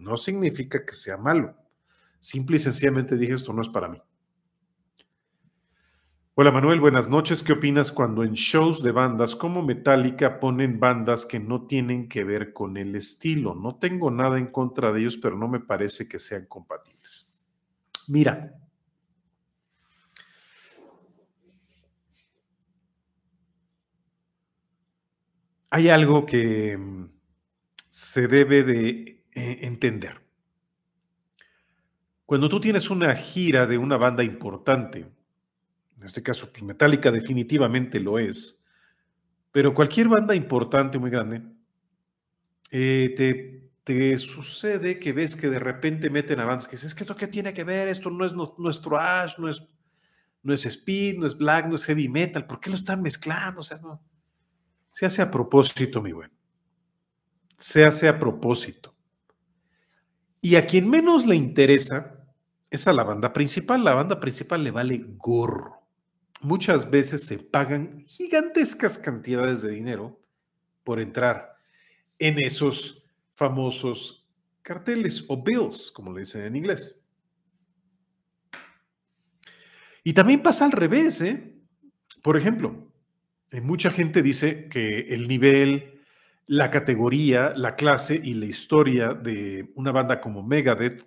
No significa que sea malo. Simple y sencillamente dije, esto no es para mí. Hola Manuel, buenas noches. ¿Qué opinas cuando en shows de bandas como Metallica ponen bandas que no tienen que ver con el estilo? No tengo nada en contra de ellos, pero no me parece que sean compatibles. Mira, hay algo que mm, se debe de eh, entender. Cuando tú tienes una gira de una banda importante, en este caso pues Metallica definitivamente lo es, pero cualquier banda importante muy grande, eh, te, sucede que ves que de repente meten avances, que dices, es que esto qué tiene que ver, esto no es nuestro Ash, no es, no es Speed, no es Black, no es Heavy Metal, ¿por qué lo están mezclando? Se hace a propósito, mi bueno. Se hace a propósito. Y a quien menos le interesa es a la banda principal. La banda principal le vale gorro. Muchas veces se pagan gigantescas cantidades de dinero por entrar en esos famosos carteles o bills, como le dicen en inglés. Y también pasa al revés, ¿eh? Por ejemplo, eh, mucha gente dice que el nivel la categoría, la clase y la historia de una banda como Megadeth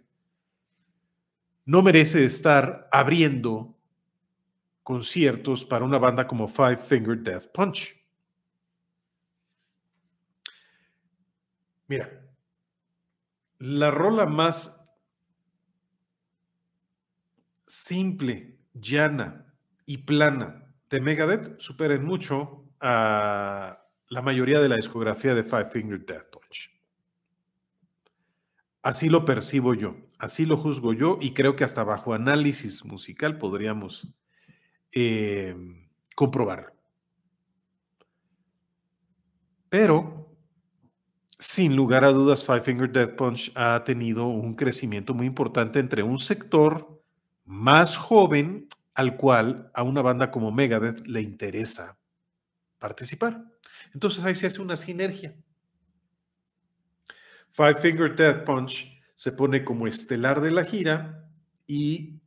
no merece estar abriendo conciertos para una banda como Five Finger Death Punch. Mira, la rola más simple, llana y plana de Megadeth supera en mucho a la mayoría de la discografía de Five Finger Death Punch. Así lo percibo yo, así lo juzgo yo y creo que hasta bajo análisis musical podríamos eh, comprobarlo. Pero, sin lugar a dudas, Five Finger Death Punch ha tenido un crecimiento muy importante entre un sector más joven al cual a una banda como Megadeth le interesa participar. Entonces ahí se hace una sinergia. Five Finger Death Punch se pone como estelar de la gira y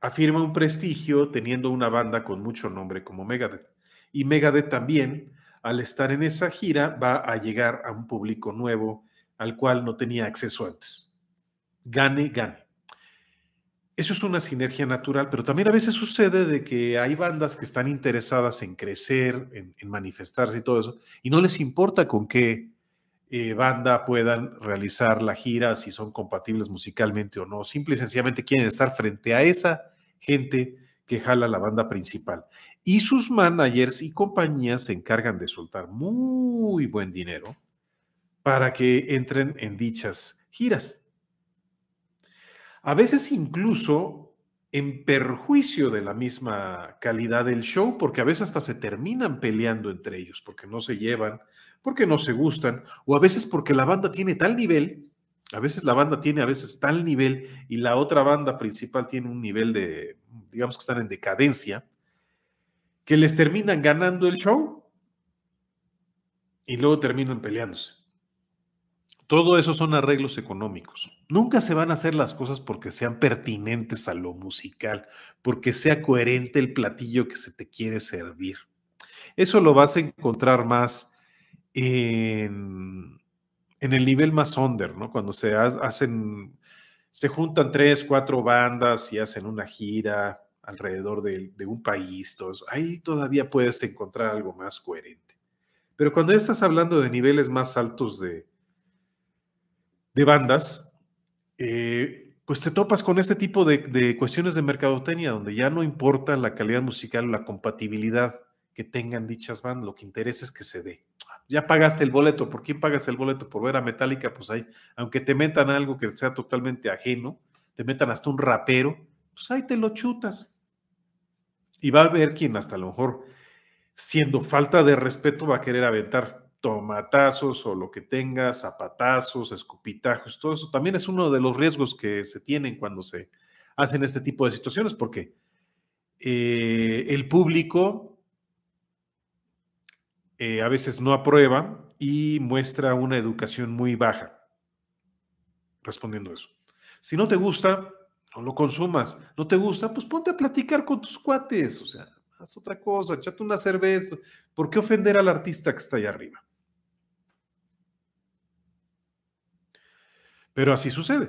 afirma un prestigio teniendo una banda con mucho nombre como Megadeth. Y Megadeth también, al estar en esa gira, va a llegar a un público nuevo al cual no tenía acceso antes. Gane, gane eso es una sinergia natural, pero también a veces sucede de que hay bandas que están interesadas en crecer, en, manifestarse y todo eso, y no les importa con qué eh, banda puedan realizar la gira, si son compatibles musicalmente o no. Simple y sencillamente quieren estar frente a esa gente que jala la banda principal. Y sus managers y compañías se encargan de soltar muy buen dinero para que entren en dichas giras a veces incluso en perjuicio de la misma calidad del show, porque a veces hasta se terminan peleando entre ellos, porque no se llevan, porque no se gustan, o a veces porque la banda tiene tal nivel, a veces la banda tiene a veces tal nivel y la otra banda principal tiene un nivel de, digamos que están en decadencia, que les terminan ganando el show y luego terminan peleándose. Todo eso son arreglos económicos. Nunca se van a hacer las cosas porque sean pertinentes a lo musical, porque sea coherente el platillo que se te quiere servir. Eso lo vas a encontrar más en, el nivel más under, ¿no? Cuando se hacen, se juntan tres, cuatro bandas y hacen una gira alrededor de, un país, ahí todavía puedes encontrar algo más coherente. Pero cuando estás hablando de niveles más altos de, de bandas, eh, pues te topas con este tipo de, cuestiones de mercadotecnia, donde ya no importa la calidad musical la compatibilidad que tengan dichas bandas, lo que interesa es que se dé. Ya pagaste el boleto, ¿por quién pagas el boleto? Por ver a Metallica, pues ahí, aunque te metan algo que sea totalmente ajeno, te metan hasta un rapero, pues ahí te lo chutas. Y va a haber quien hasta a lo mejor, siendo falta de respeto, va a querer aventar tomatazos o lo que tengas, zapatazos, escupitajos, todo eso también es uno de los riesgos que se tienen cuando se hacen este tipo de situaciones, porque eh, el público eh, a veces no aprueba y muestra una educación muy baja. Respondiendo eso. Si no te gusta, no lo consumas. No te gusta, pues ponte a platicar con tus cuates, o sea, haz otra cosa, échate una cerveza. ¿Por qué ofender al artista que está allá arriba? Pero así sucede.